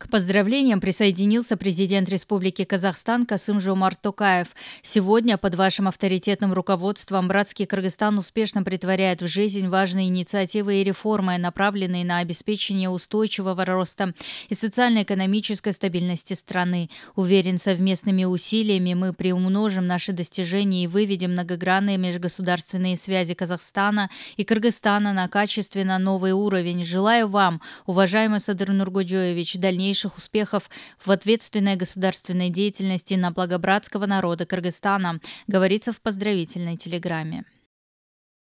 К поздравлениям присоединился президент Республики Казахстан Касым Жомар Токаев. Сегодня под вашим авторитетным руководством братский Кыргызстан успешно притворяет в жизнь важные инициативы и реформы, направленные на обеспечение устойчивого роста и социально-экономической стабильности страны. Уверен, совместными усилиями мы приумножим наши достижения и выведем многогранные межгосударственные связи Казахстана и Кыргызстана на качественно новый уровень. Желаю вам, уважаемый Садыр Нургуджоевич, дальнейшего дальнейших успехов в ответственной государственной деятельности на благо братского народа Кыргызстана, говорится в поздравительной телеграмме.